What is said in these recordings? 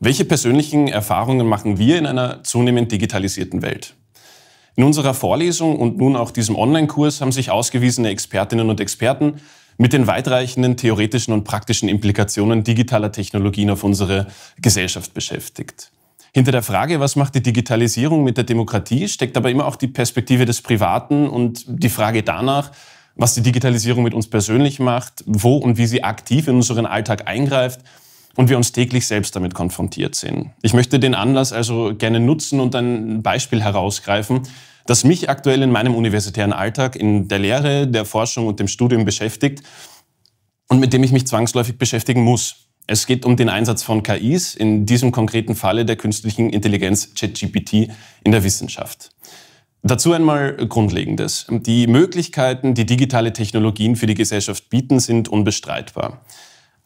Welche persönlichen Erfahrungen machen wir in einer zunehmend digitalisierten Welt? In unserer Vorlesung und nun auch diesem Online-Kurs haben sich ausgewiesene Expertinnen und Experten mit den weitreichenden theoretischen und praktischen Implikationen digitaler Technologien auf unsere Gesellschaft beschäftigt. Hinter der Frage, was macht die Digitalisierung mit der Demokratie, steckt aber immer auch die Perspektive des Privaten und die Frage danach, was die Digitalisierung mit uns persönlich macht, wo und wie sie aktiv in unseren Alltag eingreift und wir uns täglich selbst damit konfrontiert sehen. Ich möchte den Anlass also gerne nutzen und ein Beispiel herausgreifen, das mich aktuell in meinem universitären Alltag, in der Lehre, der Forschung und dem Studium beschäftigt und mit dem ich mich zwangsläufig beschäftigen muss. Es geht um den Einsatz von KIs, in diesem konkreten Falle der künstlichen Intelligenz ChatGPT in der Wissenschaft. Dazu einmal Grundlegendes. Die Möglichkeiten, die digitale Technologien für die Gesellschaft bieten, sind unbestreitbar.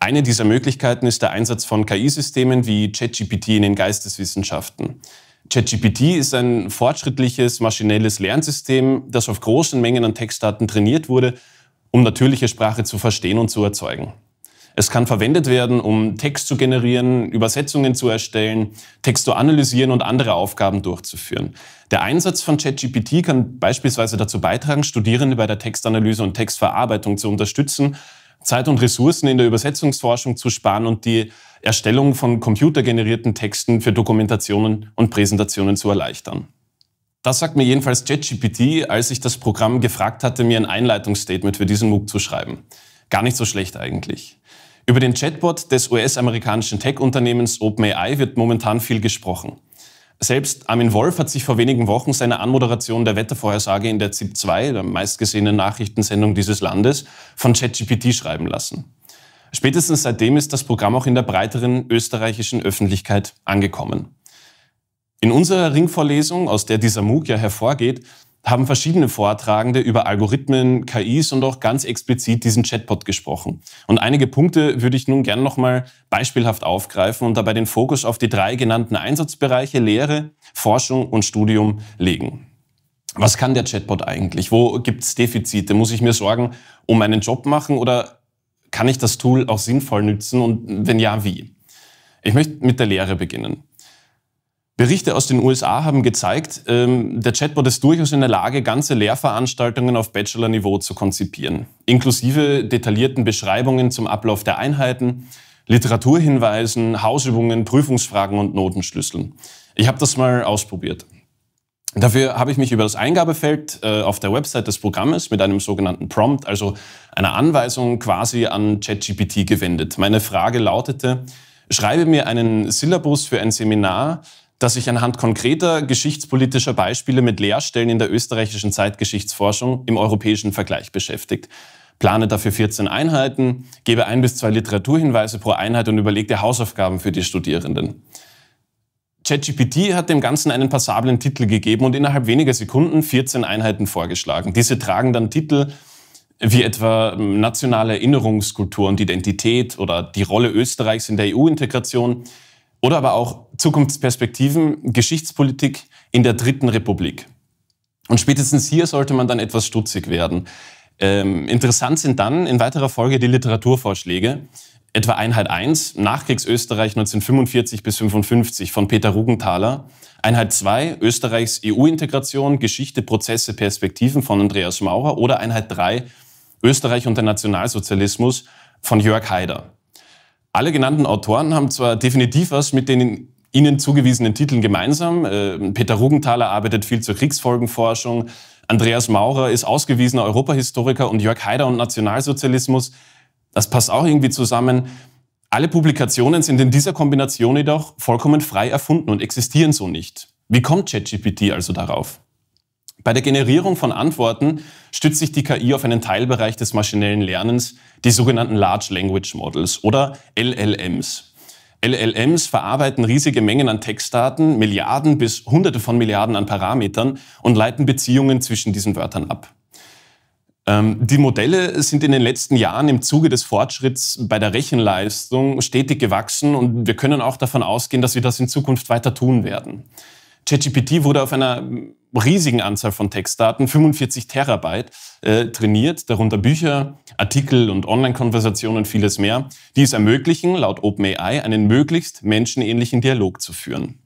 Eine dieser Möglichkeiten ist der Einsatz von KI-Systemen wie ChatGPT in den Geisteswissenschaften. ChatGPT ist ein fortschrittliches maschinelles Lernsystem, das auf großen Mengen an Textdaten trainiert wurde, um natürliche Sprache zu verstehen und zu erzeugen. Es kann verwendet werden, um Text zu generieren, Übersetzungen zu erstellen, Text zu analysieren und andere Aufgaben durchzuführen. Der Einsatz von ChatGPT kann beispielsweise dazu beitragen, Studierende bei der Textanalyse und Textverarbeitung zu unterstützen Zeit und Ressourcen in der Übersetzungsforschung zu sparen und die Erstellung von computergenerierten Texten für Dokumentationen und Präsentationen zu erleichtern. Das sagt mir jedenfalls ChatGPT, als ich das Programm gefragt hatte, mir ein Einleitungsstatement für diesen MOOC zu schreiben. Gar nicht so schlecht eigentlich. Über den Chatbot des US-amerikanischen Tech-Unternehmens OpenAI wird momentan viel gesprochen. Selbst Armin Wolf hat sich vor wenigen Wochen seiner Anmoderation der Wettervorhersage in der ZIP 2, der meistgesehenen Nachrichtensendung dieses Landes, von ChatGPT schreiben lassen. Spätestens seitdem ist das Programm auch in der breiteren österreichischen Öffentlichkeit angekommen. In unserer Ringvorlesung, aus der dieser MOOC ja hervorgeht, haben verschiedene Vortragende über Algorithmen, KIs und auch ganz explizit diesen Chatbot gesprochen. Und einige Punkte würde ich nun gern nochmal beispielhaft aufgreifen und dabei den Fokus auf die drei genannten Einsatzbereiche Lehre, Forschung und Studium legen. Was kann der Chatbot eigentlich? Wo gibt es Defizite? Muss ich mir Sorgen um meinen Job machen oder kann ich das Tool auch sinnvoll nützen und wenn ja, wie? Ich möchte mit der Lehre beginnen. Berichte aus den USA haben gezeigt, ähm, der Chatbot ist durchaus in der Lage, ganze Lehrveranstaltungen auf Bachelor-Niveau zu konzipieren, inklusive detaillierten Beschreibungen zum Ablauf der Einheiten, Literaturhinweisen, Hausübungen, Prüfungsfragen und Notenschlüsseln. Ich habe das mal ausprobiert. Dafür habe ich mich über das Eingabefeld äh, auf der Website des Programmes mit einem sogenannten Prompt, also einer Anweisung quasi an ChatGPT gewendet. Meine Frage lautete, schreibe mir einen Syllabus für ein Seminar, dass sich anhand konkreter geschichtspolitischer Beispiele mit Lehrstellen in der österreichischen Zeitgeschichtsforschung im europäischen Vergleich beschäftigt. Plane dafür 14 Einheiten, gebe ein bis zwei Literaturhinweise pro Einheit und überlege Hausaufgaben für die Studierenden. ChatGPT hat dem Ganzen einen passablen Titel gegeben und innerhalb weniger Sekunden 14 Einheiten vorgeschlagen. Diese tragen dann Titel wie etwa ähm, nationale Erinnerungskultur und Identität oder die Rolle Österreichs in der EU-Integration oder aber auch Zukunftsperspektiven, Geschichtspolitik in der Dritten Republik. Und spätestens hier sollte man dann etwas stutzig werden. Ähm, interessant sind dann in weiterer Folge die Literaturvorschläge, etwa Einheit 1, Nachkriegsösterreich 1945 bis 55 von Peter Rugenthaler, Einheit 2, Österreichs EU-Integration, Geschichte, Prozesse, Perspektiven von Andreas Maurer oder Einheit 3, Österreich und der Nationalsozialismus von Jörg Haider. Alle genannten Autoren haben zwar definitiv was mit den Ihnen zugewiesenen Titeln gemeinsam. Äh, Peter Rugenthaler arbeitet viel zur Kriegsfolgenforschung. Andreas Maurer ist ausgewiesener Europahistoriker und Jörg Haider und Nationalsozialismus. Das passt auch irgendwie zusammen. Alle Publikationen sind in dieser Kombination jedoch vollkommen frei erfunden und existieren so nicht. Wie kommt ChatGPT also darauf? Bei der Generierung von Antworten stützt sich die KI auf einen Teilbereich des maschinellen Lernens, die sogenannten Large Language Models oder LLMs. LLMs verarbeiten riesige Mengen an Textdaten, Milliarden bis Hunderte von Milliarden an Parametern und leiten Beziehungen zwischen diesen Wörtern ab. Ähm, die Modelle sind in den letzten Jahren im Zuge des Fortschritts bei der Rechenleistung stetig gewachsen und wir können auch davon ausgehen, dass wir das in Zukunft weiter tun werden. ChatGPT wurde auf einer riesigen Anzahl von Textdaten, 45 Terabyte, äh, trainiert, darunter Bücher, Artikel und Online-Konversationen und vieles mehr, die es ermöglichen, laut OpenAI einen möglichst menschenähnlichen Dialog zu führen.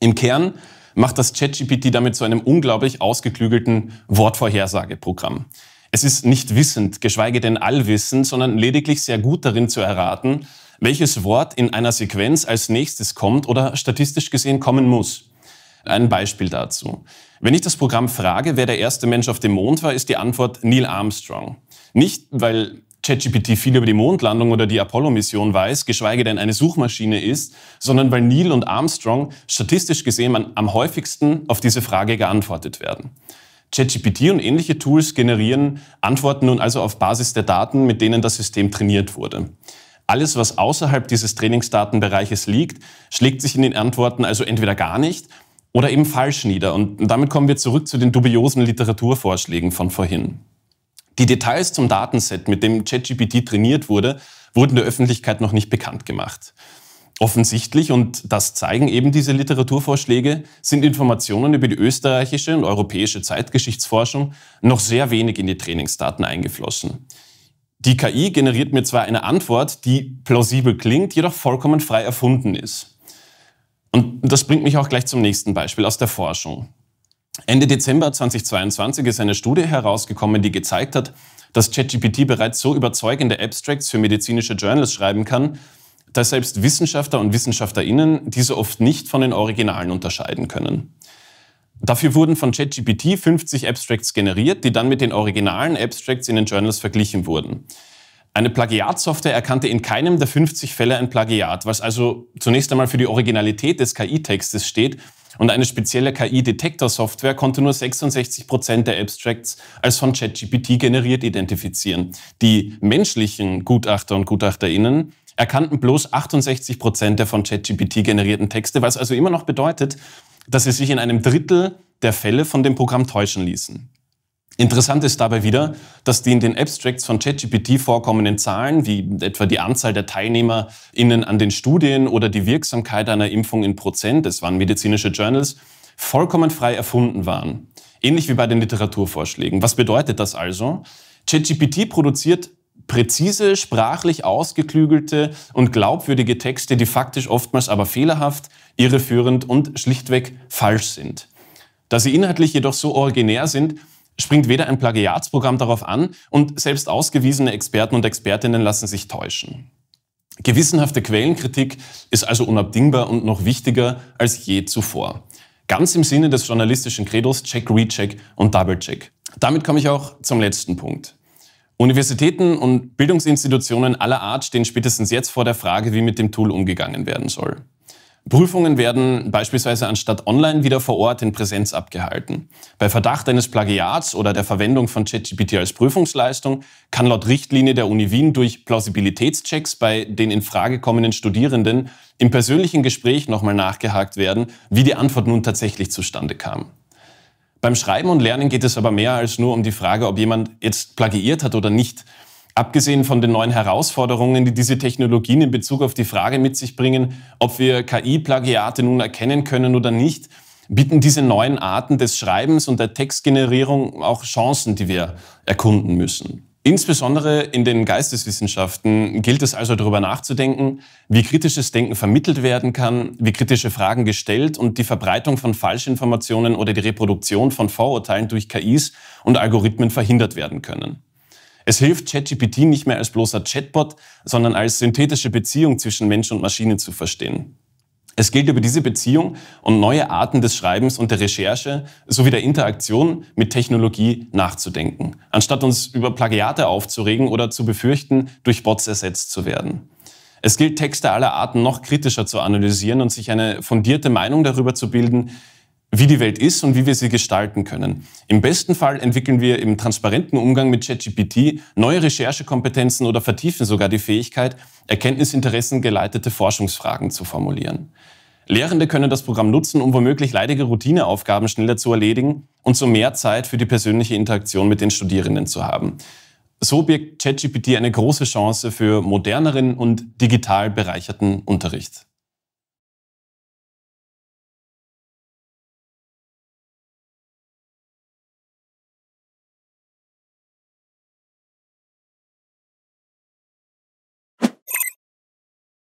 Im Kern macht das ChatGPT damit zu einem unglaublich ausgeklügelten Wortvorhersageprogramm. Es ist nicht wissend, geschweige denn allwissend, sondern lediglich sehr gut darin zu erraten, welches Wort in einer Sequenz als nächstes kommt oder statistisch gesehen kommen muss. Ein Beispiel dazu. Wenn ich das Programm frage, wer der erste Mensch auf dem Mond war, ist die Antwort Neil Armstrong. Nicht, weil ChatGPT viel über die Mondlandung oder die Apollo-Mission weiß, geschweige denn eine Suchmaschine ist, sondern weil Neil und Armstrong statistisch gesehen am häufigsten auf diese Frage geantwortet werden. ChatGPT und ähnliche Tools generieren Antworten nun also auf Basis der Daten, mit denen das System trainiert wurde. Alles, was außerhalb dieses Trainingsdatenbereiches liegt, schlägt sich in den Antworten also entweder gar nicht oder eben falsch nieder. Und damit kommen wir zurück zu den dubiosen Literaturvorschlägen von vorhin. Die Details zum Datenset, mit dem ChatGPT trainiert wurde, wurden der Öffentlichkeit noch nicht bekannt gemacht. Offensichtlich, und das zeigen eben diese Literaturvorschläge, sind Informationen über die österreichische und europäische Zeitgeschichtsforschung noch sehr wenig in die Trainingsdaten eingeflossen. Die KI generiert mir zwar eine Antwort, die plausibel klingt, jedoch vollkommen frei erfunden ist. Und das bringt mich auch gleich zum nächsten Beispiel aus der Forschung. Ende Dezember 2022 ist eine Studie herausgekommen, die gezeigt hat, dass ChatGPT bereits so überzeugende Abstracts für medizinische Journals schreiben kann, dass selbst Wissenschaftler und Wissenschaftlerinnen diese oft nicht von den Originalen unterscheiden können. Dafür wurden von ChatGPT 50 Abstracts generiert, die dann mit den originalen Abstracts in den Journals verglichen wurden. Eine Plagiatsoftware erkannte in keinem der 50 Fälle ein Plagiat, was also zunächst einmal für die Originalität des KI-Textes steht. Und eine spezielle KI-Detektor-Software konnte nur 66 Prozent der Abstracts als von ChatGPT generiert identifizieren. Die menschlichen Gutachter und GutachterInnen erkannten bloß 68 Prozent der von ChatGPT generierten Texte, was also immer noch bedeutet, dass sie sich in einem Drittel der Fälle von dem Programm täuschen ließen. Interessant ist dabei wieder, dass die in den Abstracts von ChatGPT vorkommenden Zahlen, wie etwa die Anzahl der TeilnehmerInnen an den Studien oder die Wirksamkeit einer Impfung in Prozent, es waren medizinische Journals, vollkommen frei erfunden waren. Ähnlich wie bei den Literaturvorschlägen. Was bedeutet das also? ChatGPT produziert präzise, sprachlich ausgeklügelte und glaubwürdige Texte, die faktisch oftmals aber fehlerhaft, irreführend und schlichtweg falsch sind. Da sie inhaltlich jedoch so originär sind, springt weder ein Plagiatsprogramm darauf an und selbst ausgewiesene Experten und Expertinnen lassen sich täuschen. Gewissenhafte Quellenkritik ist also unabdingbar und noch wichtiger als je zuvor. Ganz im Sinne des journalistischen Credos Check, Recheck und Double Check. Damit komme ich auch zum letzten Punkt. Universitäten und Bildungsinstitutionen aller Art stehen spätestens jetzt vor der Frage, wie mit dem Tool umgegangen werden soll. Prüfungen werden beispielsweise anstatt online wieder vor Ort in Präsenz abgehalten. Bei Verdacht eines Plagiats oder der Verwendung von ChatGPT als Prüfungsleistung kann laut Richtlinie der Uni Wien durch Plausibilitätschecks bei den in Frage kommenden Studierenden im persönlichen Gespräch nochmal nachgehakt werden, wie die Antwort nun tatsächlich zustande kam. Beim Schreiben und Lernen geht es aber mehr als nur um die Frage, ob jemand jetzt plagiiert hat oder nicht. Abgesehen von den neuen Herausforderungen, die diese Technologien in Bezug auf die Frage mit sich bringen, ob wir KI-Plagiate nun erkennen können oder nicht, bieten diese neuen Arten des Schreibens und der Textgenerierung auch Chancen, die wir erkunden müssen. Insbesondere in den Geisteswissenschaften gilt es also darüber nachzudenken, wie kritisches Denken vermittelt werden kann, wie kritische Fragen gestellt und die Verbreitung von Falschinformationen oder die Reproduktion von Vorurteilen durch KIs und Algorithmen verhindert werden können. Es hilft ChatGPT nicht mehr als bloßer Chatbot, sondern als synthetische Beziehung zwischen Mensch und Maschine zu verstehen. Es gilt über diese Beziehung und neue Arten des Schreibens und der Recherche sowie der Interaktion mit Technologie nachzudenken, anstatt uns über Plagiate aufzuregen oder zu befürchten, durch Bots ersetzt zu werden. Es gilt, Texte aller Arten noch kritischer zu analysieren und sich eine fundierte Meinung darüber zu bilden, wie die Welt ist und wie wir sie gestalten können. Im besten Fall entwickeln wir im transparenten Umgang mit ChatGPT neue Recherchekompetenzen oder vertiefen sogar die Fähigkeit, Erkenntnisinteressen geleitete Forschungsfragen zu formulieren. Lehrende können das Programm nutzen, um womöglich leidige Routineaufgaben schneller zu erledigen und so mehr Zeit für die persönliche Interaktion mit den Studierenden zu haben. So birgt ChatGPT eine große Chance für moderneren und digital bereicherten Unterricht.